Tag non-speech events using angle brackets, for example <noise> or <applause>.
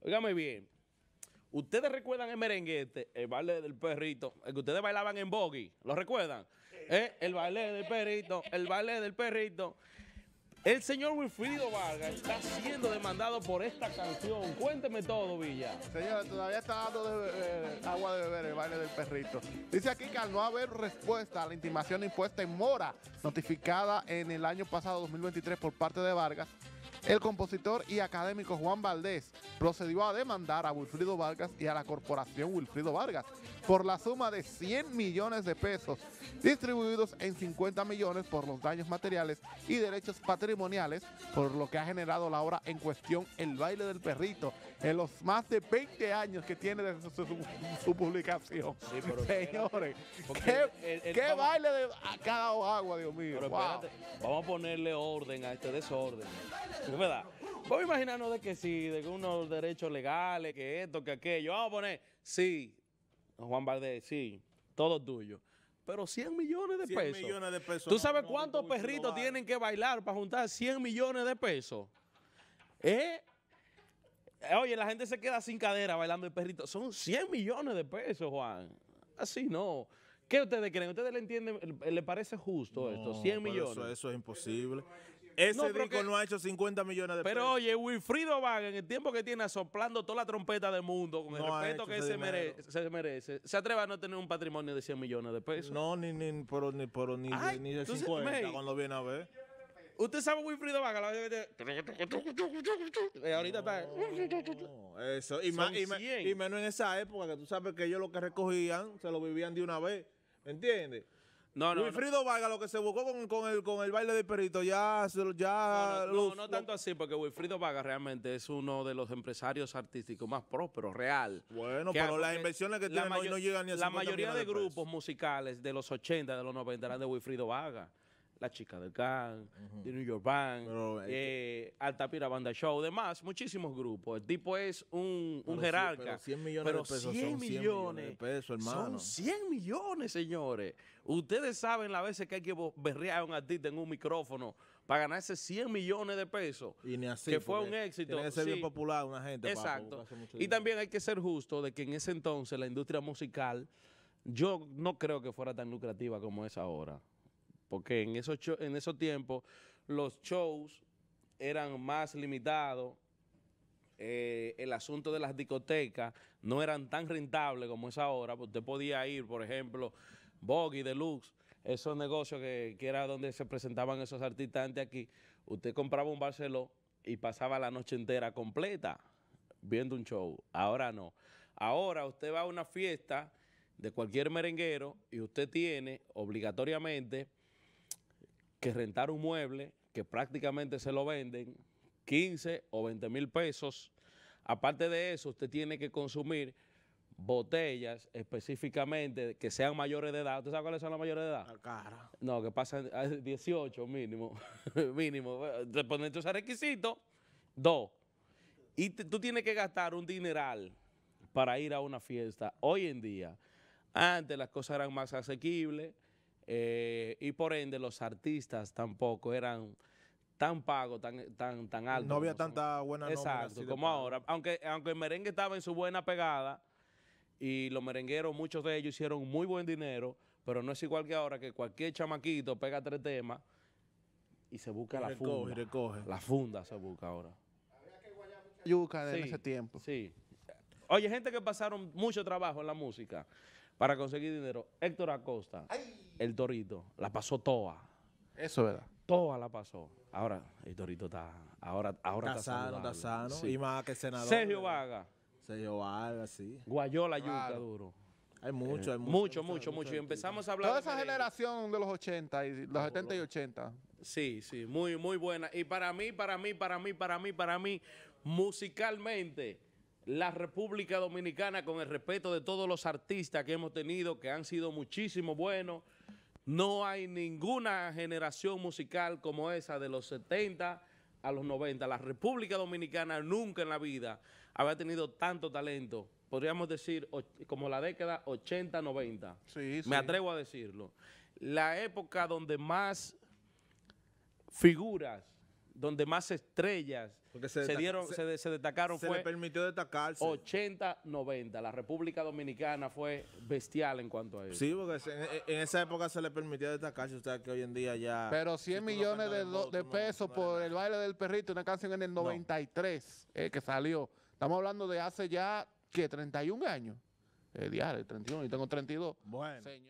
Óigame bien. ¿Ustedes recuerdan el merenguete, este, el baile del perrito, el que ustedes bailaban en Boggy, ¿Lo recuerdan? ¿Eh? El baile del perrito, el baile del perrito. El señor Wilfrido Vargas está siendo demandado por esta canción. Cuénteme todo, Villa. Señor, todavía está dando eh, agua de beber el baile del perrito. Dice aquí que al no haber respuesta a la intimación impuesta en mora, notificada en el año pasado 2023 por parte de Vargas, el compositor y académico Juan Valdés procedió a demandar a Wilfrido Vargas y a la corporación Wilfrido Vargas por la suma de 100 millones de pesos, distribuidos en 50 millones por los daños materiales y derechos patrimoniales, por lo que ha generado la obra en cuestión El baile del perrito, en los más de 20 años que tiene desde su, publicación. Señores, ¿qué, baile de Acá cada agua, Dios mío? vamos a ponerle orden a este desorden. <laughs> ¿Verdad? Vamos a imaginarnos de que sí, de unos derechos legales, que esto, que aquello. Vamos a poner, sí, Juan Valdés, sí, todo tuyo. Pero 100 millones de 100 pesos. millones de pesos. ¿Tú sabes cuántos perritos tienen que bailar para juntar 100 millones de pesos? ¿Eh? Oye, la gente se queda sin cadera bailando el perrito. Son 100 millones de pesos, Juan. Así no. ¿Qué ustedes creen? ¿Ustedes le entienden? ¿Le parece justo esto? 100 millones. eso, es imposible. Ese no, no ha hecho 50 millones de pesos. Pero oye, Wilfrido Vaga, en el tiempo que tiene soplando toda la trompeta del mundo, con el respeto que se merece, se merece, se atreva a no tener un patrimonio de 100 millones de pesos. No, ni, ni, ni, por ni, ni de 50 cuando viene a ver. ¿Usted sabe Wilfrido Vaga? La... Eh, ahorita está... eso, y, y, menos en esa época, que tú sabes que ellos lo que recogían se lo vivían de una vez. ¿Me ¿Entiendes? Wilfrido lo que se buscó con, el, con el baile de perrito, ya... ya no, no, tanto así, porque Wilfrido Vaga realmente es uno de los empresarios artísticos más prósperos, real. Bueno, pero las inversiones que la ahí no, llegan ni a La mayoría de, grupos musicales de los 80, de los 90 eran de Wilfrido Vaga. La Chica del Gang, The New York Band, Alta eh, eh Altapira Banda Show, demás, muchísimos grupos. El tipo es un, jerarca. pero 100 millones de pesos 100 son 100 millones, de pesos, hermano. Son 100 millones, señores. Ustedes saben las veces que hay que berrear a un artista en un micrófono para ganarse 100 millones de pesos. Y ni así, que fue un éxito. Tiene que ser bien popular una gente. Exacto. y también hay que ser justo de que en ese entonces la industria musical, yo no creo que fuera tan lucrativa como es ahora porque en esos, en esos tiempos los shows eran más limitados, eh, el asunto de las discotecas no eran tan rentables como es ahora, pues usted podía ir, por ejemplo, Boggy Deluxe, esos negocios que, que, era donde se presentaban esos artistas antes aquí, usted compraba un Barceló y pasaba la noche entera completa viendo un show, ahora no. Ahora usted va a una fiesta de cualquier merenguero y usted tiene obligatoriamente que rentar un mueble que prácticamente se lo venden 15 o 20 mil pesos. Aparte de eso, usted tiene que consumir botellas específicamente que sean mayores de edad. ¿Usted sabe cuáles son las mayores de edad? cara. No, que pasan 18 ah, mínimo. <laughs> mínimo. Te ese requisito, dos. Y tú tienes que gastar un dineral para ir a una fiesta. Hoy en día, antes las cosas eran más asequibles, eh, y por ende, los artistas tampoco eran tan pagos, tan, tan, tan alto. No había tanta buena Exacto, como ahora. Aunque, aunque el merengue estaba en su buena pegada y los merengueros, muchos de ellos hicieron muy buen dinero, pero no es igual que ahora que cualquier chamaquito pega tres temas y se busca la funda. Y recoge. La funda se busca ahora. Había que guayar yuca de ese tiempo. Sí. Oye, gente que pasaron mucho trabajo en la música para conseguir dinero. Héctor Acosta. Ay el Dorito la pasó toda. Eso es verdad. Toda la pasó. Ahora el Dorito está ahora, ahora está, sano, está sano. Y más que senador. Sergio eh, Vaga. Sergio Vaga, sí. Guayola Yuta, duro. Hay mucho, eh, hay mucho. Mucho, mucho, mucho. Y empezamos a hablar. Toda esa generación de los 80 y los 70 y 80. Sí, sí, muy, muy buena. Y para mí, para mí, para mí, para mí, para mí, musicalmente, la República Dominicana, con el respeto de todos los artistas que hemos tenido, que han sido muchísimo buenos, no hay ninguna generación musical como esa de los 70 a los 90. La República Dominicana nunca en la vida había tenido tanto talento, podríamos decir, como la década 80-90. Sí, Me atrevo a decirlo. La época donde más figuras donde más estrellas se, se, dieron, se, destacaron fue... le permitió destacarse. 80-90. La República Dominicana fue bestial en cuanto a eso. Sí, porque en, esa época se le permitió destacarse. Usted que hoy en día ya... Pero 100 millones de, pesos por El Baile del Perrito, una canción en el 93 eh, que salió. Estamos hablando de hace ya, ¿qué? 31 años. el eh, diario, 31. Yo tengo 32. Bueno.